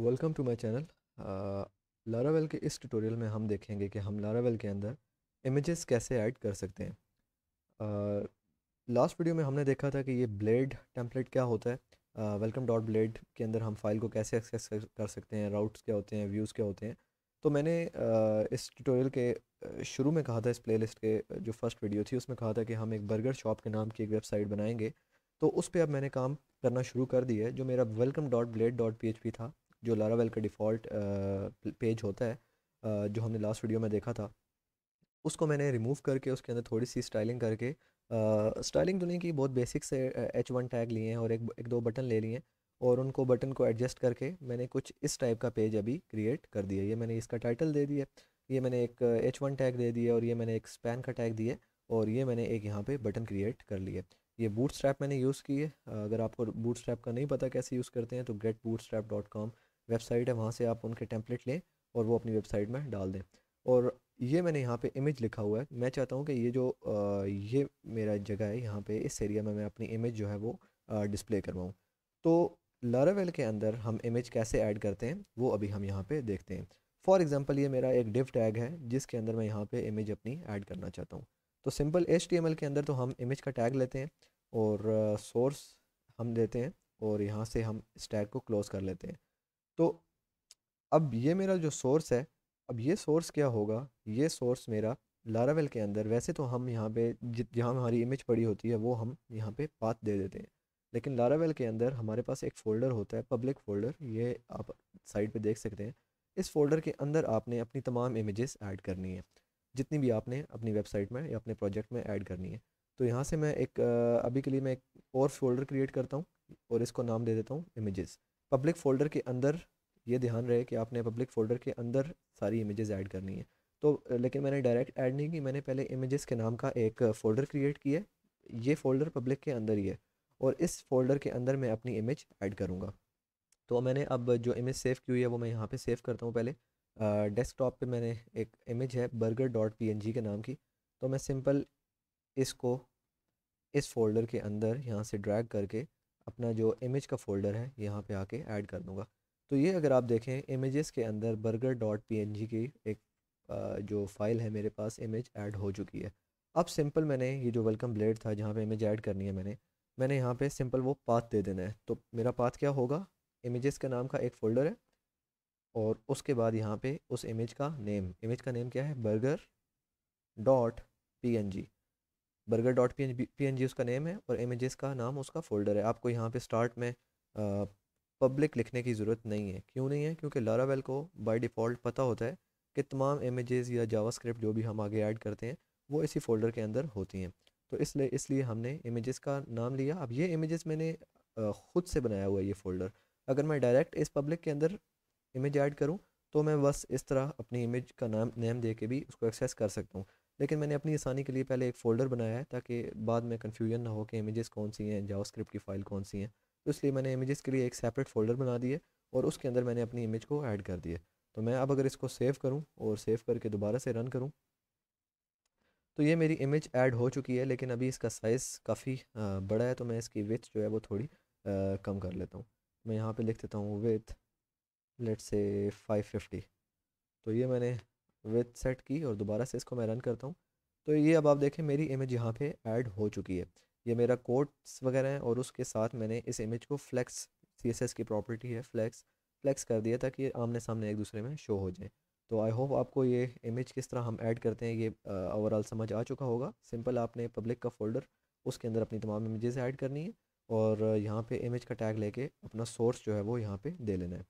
welcome to my channel Laravel के इस tutorial में हम देखेंगे कि हम लारावेल के अंदर इमेजेस कैसे ऐड कर सकते हैं लास्ट uh, वीडियो में हमने देखा था कि ये ब्लेड टेम्पलेट क्या होता है वेलकम डॉट ब्लेड के अंदर हम फाइल को कैसे एक्सेस कर सकते हैं राउट्स क्या होते हैं व्यूज़ क्या होते हैं तो मैंने uh, इस ट्यूटोरियल के uh, शुरू में कहा था इस प्ले के uh, जो फर्स्ट वीडियो थी उसमें कहा था कि हम एक बर्गर शॉप के नाम की एक वेबसाइट बनाएंगे तो उस पर अब मैंने काम करना शुरू कर दिया है जो मेरा welcome dot blade dot P था जो लारावेल का डिफ़ॉल्ट पेज होता है जो हमने लास्ट वीडियो में देखा था उसको मैंने रिमूव करके उसके अंदर थोड़ी सी स्टाइलिंग करके स्टाइलिंग तो नहीं की बहुत बेसिक से एच वन टैग लिए हैं और एक एक दो बटन ले लिए हैं और उनको बटन को एडजस्ट करके मैंने कुछ इस टाइप का पेज अभी क्रिएट कर दिया ये मैंने इसका टाइटल दे दिया ये मैंने एक एच वन टैग दे दिया और ये मैंने एक स्पैन का टैग दिया और ये मैंने एक यहाँ पर बटन क्रिएट कर लिया ये बूट स्ट्रैप मैंने यूज़ की है अगर आपको बूट स्ट्रैप का नहीं पता कैसे यूज़ करते हैं तो get bootstrap dot com website है वहाँ से आप उनके टेम्पलेट लें और वो अपनी वेबसाइट में डाल दें और ये मैंने यहाँ पे इमेज लिखा हुआ है मैं चाहता हूँ कि ये जो आ, ये मेरा जगह है यहाँ पे इस एरिया में मैं अपनी इमेज जो है वो आ, डिस्प्ले करवाऊँ तो लारावेल के अंदर हम इमेज कैसे ऐड करते हैं वो अभी हम यहाँ पे देखते हैं फॉर एग्ज़ाम्पल ये मेरा एक डिव टैग है जिसके अंदर मैं यहाँ पर इमेज अपनी ऐड करना चाहता हूँ तो सिंपल एच के अंदर तो हम इमेज का टैग लेते हैं और सोर्स हम देते हैं और यहाँ से हम इस टैग को क्लोज़ कर लेते हैं तो अब ये मेरा जो सोर्स है अब ये सोर्स क्या होगा ये सोर्स मेरा लारावेल के अंदर वैसे तो हम यहाँ पे जहाँ हमारी इमेज पड़ी होती है वो हम यहाँ पे पाथ दे देते हैं लेकिन लारावेल के अंदर हमारे पास एक फ़ोल्डर होता है पब्लिक फ़ोल्डर ये आप साइड पे देख सकते हैं इस फ़ोल्डर के अंदर आपने अपनी तमाम इमेजेस ऐड करनी है जितनी भी आपने अपनी वेबसाइट में या अपने प्रोजेक्ट में ऐड करनी है तो यहाँ से मैं एक अभी के लिए मैं एक और फोल्डर क्रिएट करता हूँ और इसको नाम दे देता हूँ इमेज़ पब्लिक फ़ोल्डर के अंदर ये ध्यान रहे कि आपने पब्लिक फ़ोल्डर के अंदर सारी इमेजेस ऐड करनी है तो लेकिन मैंने डायरेक्ट ऐड नहीं की मैंने पहले इमेजेस के नाम का एक फ़ोल्डर क्रिएट किया है ये फ़ोल्डर पब्लिक के अंदर ही है और इस फ़ोल्डर के अंदर मैं अपनी इमेज ऐड करूँगा तो मैंने अब जो इमेज सेव की हुई है वो मैं यहाँ पर सेव करता हूँ पहले टॉप पर मैंने एक इमेज है बर्गर डॉट पी के नाम की तो मैं सिंपल इसको इस फोल्डर के अंदर यहाँ से ड्रैग करके अपना जो इमेज का फ़ोल्डर है यहाँ पे आके ऐड कर दूँगा तो ये अगर आप देखें इमेजेस के अंदर burger dot P N G की एक जो फ़ाइल है मेरे पास इमेज ऐड हो चुकी है अब सिंपल मैंने ये जो वेलकम ब्लेड था जहाँ पे इमेज ऐड करनी है मैंने मैंने यहाँ पे सिंपल वो पाथ दे देना है तो मेरा पाथ क्या होगा इमेजेस के नाम का एक फ़ोल्डर है और उसके बाद यहाँ पे उस इमेज का नेम इमेज का नेम क्या है burger dot P N G burger dot P N G उसका नेम है और इमेजेस का नाम उसका फोल्डर है आपको यहाँ पे स्टार्ट में पब्लिक लिखने की ज़रूरत नहीं है क्यों नहीं है क्योंकि लारावेल को बाय डिफ़ॉल्ट पता होता है कि तमाम इमेजेस या जावास्क्रिप्ट जो भी हम आगे ऐड करते हैं वो इसी फोल्डर के अंदर होती हैं तो इसलिए इसलिए हमने इमेजेस का नाम लिया अब ये इमेजेस मैंने ख़ुद से बनाया हुआ है ये फ़ोल्डर अगर मैं डायरेक्ट इस पब्लिक के अंदर इमेज ऐड करूँ तो मैं बस इस तरह अपनी इमेज का नाम नेम दे के भी उसको एक्सेस कर सकता हूँ लेकिन मैंने अपनी आसानी के लिए पहले एक फ़ोल्डर बनाया है ताकि बाद में कन्फ्यूजन ना हो कि इमेजेस कौन सी हैं स्क्रिप्ट की फ़ाइल कौन सी हैं तो इसलिए मैंने इमेजेस के लिए एक सेपरेट फ़ोल्डर बना दिए और उसके अंदर मैंने अपनी इमेज को ऐड कर दिया तो मैं अब अगर इसको सेव करूँ और सेव करके दोबारा से रन करूँ तो ये मेरी इमेज ऐड हो चुकी है लेकिन अभी इसका साइज़ काफ़ी बड़ा है तो मैं इसकी विथ जो है वो थोड़ी आ, कम कर लेता हूँ मैं यहाँ पे लिख देता हूँ विथ लेट से 550 तो ये मैंने विथ सेट की और दोबारा से इसको मैं रन करता हूँ तो ये अब आप देखें मेरी इमेज यहाँ पे ऐड हो चुकी है ये मेरा कोट्स वगैरह है और उसके साथ मैंने इस इमेज को फ्लैक्स सी की प्रॉपर्टी है फ्लैक्स फ्लैक्स कर दिया ताकि ये आमने सामने एक दूसरे में शो हो जाए तो आई होप आपको ये इमेज किस तरह हम ऐड करते हैं ये ओवरऑल समझ आ चुका होगा सिंपल आपने पब्लिक का फोल्डर उसके अंदर अपनी तमाम इमेजेस ऐड करनी है और यहाँ पे इमेज का टैग लेके अपना सोर्स जो है वो यहाँ पे दे लेना है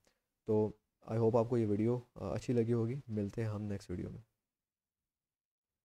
तो आई होप आपको ये वीडियो uh, अच्छी लगी होगी मिलते हैं हम नेक्स्ट वीडियो में